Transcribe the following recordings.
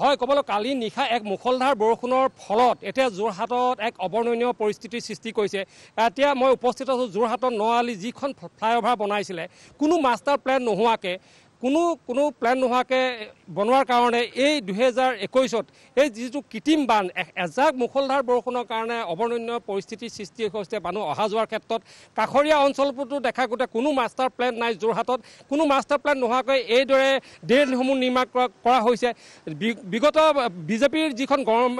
হয় কবলৈ কালি নিশা এক মুখলধাৰ বৰষুণৰ ফলত এতিয়া যোৰহাটত এক অৱৰ্ণনীয় পৰিস্থিতিৰ সৃষ্টি কৰিছে এতিয়া মই উপস্থিত আছোঁ যোৰহাটৰ নৱালি যিখন ফ্লাইঅভাৰ বনাইছিলে কোনো মাষ্টাৰ প্লেন নোহোৱাকৈ কোনো কোনো প্লেন নোহোৱাকৈ বনোৱাৰ কাৰণে এই দুহেজাৰ একৈছত এই যিটো কৃত্ৰিম বান এজাক মুখলধাৰ বৰষুণৰ কাৰণে অৱনন্য পৰিস্থিতিৰ সৃষ্টি হৈছে মানুহ অহা যোৱাৰ ক্ষেত্ৰত কাষৰীয়া অঞ্চলবোৰতো দেখা গোটেই কোনো মাষ্টাৰ প্লেন নাই যোৰহাটত কোনো মাষ্টাৰ প্লেন নোহোৱাকৈ এইদৰে ড্ৰেইনসমূহ নিৰ্মাণ কৰা কৰা হৈছে বিগত বিজেপিৰ যিখন গৰম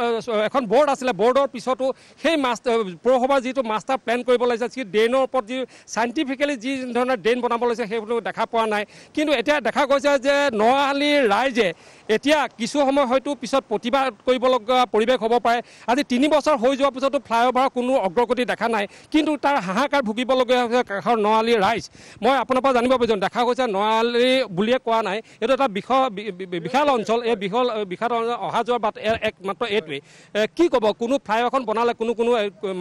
এখন বৰ্ড আছিলে বৰ্ডৰ পিছতো সেই মাষ্টাৰ পৌৰসভাৰ যিটো মাষ্টাৰ প্লেন কৰিব লাগিছে যি ড্ৰেইনৰ ওপৰত যি চাইণ্টিফিকেলি যি ধৰণে ড্ৰেইন বনাব লাগিছে সেইবোৰ দেখা পোৱা নাই কিন্তু এতিয়া দেখা গৈছে যে নোৱালীৰ ৰাইজ যে এতিয়া কিছু সময় হয়তো পিছত প্ৰতিবাদ কৰিবলগা পৰিৱেশ হ'ব পাৰে আজি তিনি বছৰ হৈ যোৱাৰ পিছতো ফ্লাইঅভাৰৰ কোনো অগ্ৰগতি দেখা নাই কিন্তু তাৰ হাহাকাৰ ভুগিবলগীয়া হৈছে কাষৰ নৱালী ৰাইজ মই আপোনাৰ পৰা জানিব বিচাৰোঁ দেখা গৈছে নৱালী বুলিয়ে কোৱা নাই এইটো এটা বিষ বিশাল অঞ্চল এই বিশাল বিশাল অহা যোৱা বাট একমাত্ৰ এইটোৱেই কি ক'ব কোনো ফ্লাইঅভাৰখন বনালে কোনো কোনো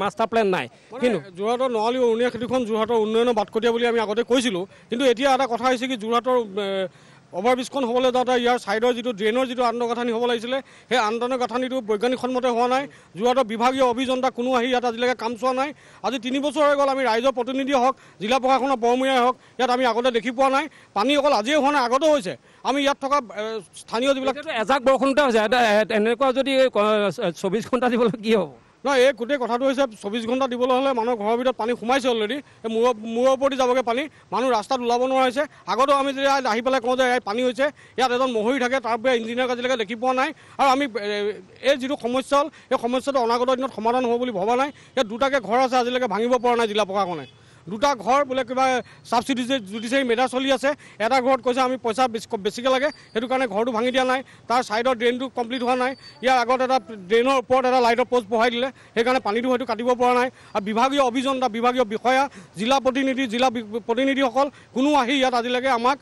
মাষ্টাৰ প্লেন নাই কিন্তু যোৰহাটৰ নৱালী অৰুণীয়া খেতিখন যোৰহাটৰ উন্নয়নৰ বাট কটীয়া বুলি আমি আগতে কৈছিলোঁ কিন্তু এতিয়া এটা কথা হৈছে কি যোৰহাটৰ অভাৰব্ৰিজখন হ'বলৈ যাওঁতে ইয়াৰ ছাইডৰ যিটো ড্ৰেইনৰ যিটো আন্তঃগাঁথনি হ'ব লাগিছিলে সেই আন্তঃগাঁথনিটো বৈজ্ঞানিকসন্মতে হোৱা নাই যোৱাটো বিভাগীয় অভিযন্তা কোনো আহি ইয়াত আজিলৈকে কাম চোৱা নাই আজি তিনি বছৰ হৈ গ'ল আমি ৰাইজৰ প্ৰতিনিধি হওক জিলা প্ৰশাসনৰ বৰমূৰীয়াই হওক ইয়াত আমি আগতে দেখি পোৱা নাই পানী অকল আজিয়ে হোৱা নাই আগতেও হৈছে আমি ইয়াত থকা স্থানীয় যিবিলাক এজাক বৰষুণতে হৈছে এনেকুৱা যদি চৌব্বিছ ঘণ্টা দিবলৈ কি হ'ব নহয় এই গোটেই কথাটো হৈছে চৌবিছ ঘণ্টা দিবলৈ হ'লে মানুহৰ ঘৰৰ ভিতৰত পানী সোমাইছে অলৰেডি এই মূৰৰ মূৰৰ ওপৰতে যাবগৈ পানী মানুহ ৰাস্তাত ওলাব নোৱাৰিছে আগতেও আমি যেতিয়া আহি পেলাই কওঁ যে পানী হৈছে ইয়াত এজন মহৰি থাকে তাৰ বাবে ইঞ্জিনিয়াৰক আজিলৈকে দেখি পোৱা নাই আৰু আমি এই যিটো সমস্যা হ'ল এই সমস্যাটো অনাগত দিনত সমাধান হ'ব বুলি ভবা নাই ইয়াত দুটাকৈ ঘৰ আছে আজিলৈকে ভাঙিব পৰা নাই জিলা প্ৰশাসনে দুটা ঘৰ বোলে কিবা ছাবচিডি যে জুডিচিয়াৰী মেধা চলি আছে এটা ঘৰত কৈছে আমি পইচা বেছিকৈ লাগে সেইটো কাৰণে ঘৰটো ভাঙি দিয়া নাই তাৰ ছাইডৰ ড্ৰেইনটো কমপ্লিট হোৱা নাই ইয়াৰ আগত এটা ড্ৰেইনৰ ওপৰত এটা লাইটৰ প'ষ্ট বহাই দিলে সেইকাৰণে পানীটো হয়তো কাটিব পৰা নাই আৰু বিভাগীয় অভিযন্তা বিভাগীয় বিষয়া জিলা প্ৰতিনিধি জিলা প্ৰতিনিধিসকল কোনো আহি ইয়াত আজিলৈকে আমাক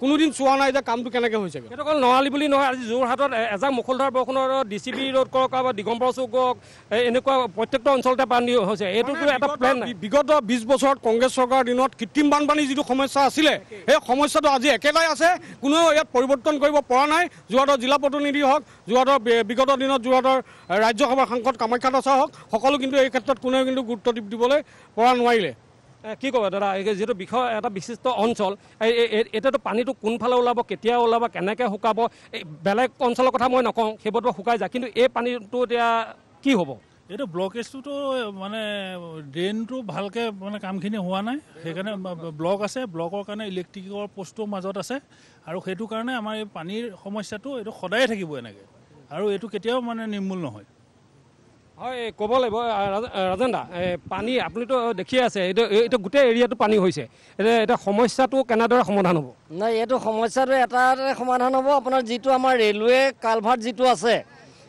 কোনোদিন চোৱা নাই যে কামটো কেনেকৈ হৈছে সেইটো অকল নৱালী বুলি নহয় আজি যোৰহাটত এজাক মুখলধাৰ বৰষুণৰ ডি চি বি ৰোড কৰক বা দিগম্বৰ চুক এনেকুৱা প্ৰত্যেকটো অঞ্চলতে পানী হৈছে এইটো এটা প্লেন বিগত বিছ বছৰত কংগ্ৰেছ চৰকাৰৰ দিনত কৃত্ৰিম বানপানীৰ যিটো সমস্যা আছিলে সেই সমস্যাটো আজি একেটাই আছে কোনেও ইয়াত পৰিৱৰ্তন কৰিব পৰা নাই যোৰহাটৰ জিলা প্ৰতিনিধি হওক যোৰহাটৰ বিগত দিনত যোৰহাটৰ ৰাজ্যসভাৰ সাংসদ কামাখ্যা দাসা হওক সকলো কিন্তু এই ক্ষেত্ৰত কোনেও কিন্তু গুৰুত্ব দিবলৈ পৰা নোৱাৰিলে কি ক'ব দাদা এই যিটো বিষয় এটা বিশিষ্ট অঞ্চল এই এতিয়াতো পানীটো কোনফালে ওলাব কেতিয়া ওলাব কেনেকৈ শুকাব বেলেগ অঞ্চলৰ কথা মই নকওঁ সেইবোৰ শুকাই যায় কিন্তু এই পানীটো এতিয়া কি হ'ব এইটো ব্লকেজটোতো মানে ড্ৰেইনটো ভালকৈ মানে কামখিনি হোৱা নাই সেইকাৰণে ব্লক আছে ব্লকৰ কাৰণে ইলেক্ট্ৰিকৰ পষ্টটো মাজত আছে আৰু সেইটো কাৰণে আমাৰ এই পানীৰ সমস্যাটো এইটো সদায় থাকিব এনেকৈ আৰু এইটো কেতিয়াও মানে নিৰ্মূল নহয় হয় ক'ব লাগিব ৰাজেন দা পানী আপুনিতো দেখিয়ে আছে এইটো এইটো গোটেই এৰিয়াটো পানী হৈছে এতিয়া এতিয়া সমস্যাটো কেনেদৰে সমাধান হ'ব নাই এইটো সমস্যাটো এটা সমাধান হ'ব আপোনাৰ যিটো আমাৰ ৰেলৱে কালভাৰ্ট যিটো আছে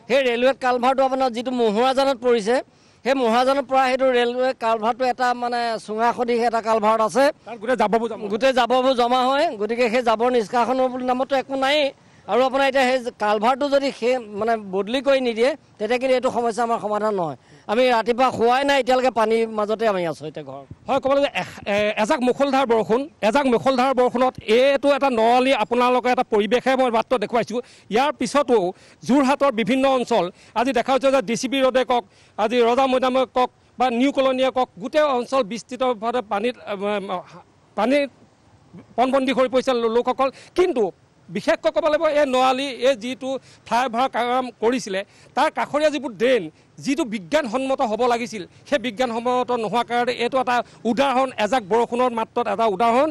সেই ৰেলৱে কালভাৰটো আপোনাৰ যিটো মহুৰাজানত পৰিছে সেই মহুৰাজানৰ পৰা সেইটো ৰেলৱে কালভাৰটো এটা মানে চুঙা সদি এটা কালভাৰত আছে গোটেই জাবৰবোৰ গোটেই জাববোৰ জমা হয় গতিকে সেই জাবৰ নিষ্কাশনৰ বুলি নামতো একো নায়েই আৰু আপোনাৰ এতিয়া সেই কালভাৰটো যদি সেই মানে বদলি কৰি নিদিয়ে তেতিয়া কিন্তু এইটো সমস্যা আমাৰ সমাধান নহয় আমি ৰাতিপুৱা শুৱাই নাই এতিয়ালৈকে পানীৰ মাজতে আমি আছোঁ এতিয়া ঘৰ হয় ক'বলৈ এজাক মুখলধাৰ বৰষুণ এজাক মুখলধাৰ বৰষুণত এইটো এটা নৱালি আপোনালোকৰ এটা পৰিৱেশে মই মাত্ৰ দেখুৱাইছোঁ ইয়াৰ পিছতো যোৰহাটৰ বিভিন্ন অঞ্চল আজি দেখা হৈছে যে ডি চি বি ৰ'দে কওক আজি ৰজা মৈদামে কওক বা নিউ কলনীয়ে কওক গোটেই অঞ্চল বিস্তৃতভাৱে পানীত পানীত পণবন্দী হৈ পৰিছে লোকসকল কিন্তু বিশেষকৈ ক'ব লাগিব এই নোৱালি এই যিটো ফ্লাই অভাৰ কাম কৰিছিলে তাৰ কাষৰীয়া যিবোৰ ড্ৰেইন যিটো বিজ্ঞানসন্মত হ'ব লাগিছিল সেই বিজ্ঞানসন্মত নোহোৱাৰ কাৰণে এইটো এটা উদাহৰণ এজাক বৰষুণৰ মাত্ৰত এটা উদাহৰণ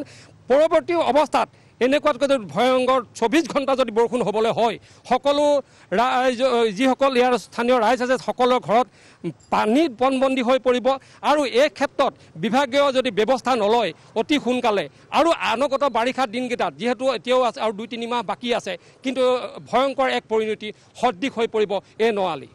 পৰৱৰ্তী অৱস্থাত এনেকুৱাকৈ যদি ভয়ংকৰ চৌব্বিছ ঘণ্টা যদি বৰষুণ হ'বলৈ হয় সকলো ৰাইজ যিসকল ইয়াৰ স্থানীয় ৰাইজ আছে সকলো ঘৰত পানী পণবন্দী হৈ পৰিব আৰু এই ক্ষেত্ৰত বিভাগীয় যদি ব্যৱস্থা নলয় অতি সোনকালে আৰু আনগত বাৰিষাৰ দিনকেইটাত যিহেতু এতিয়াও আছে আৰু দুই তিনিমাহ বাকী আছে কিন্তু ভয়ংকৰ এক পৰিণতি সদৃশ হৈ পৰিব এই নৱালী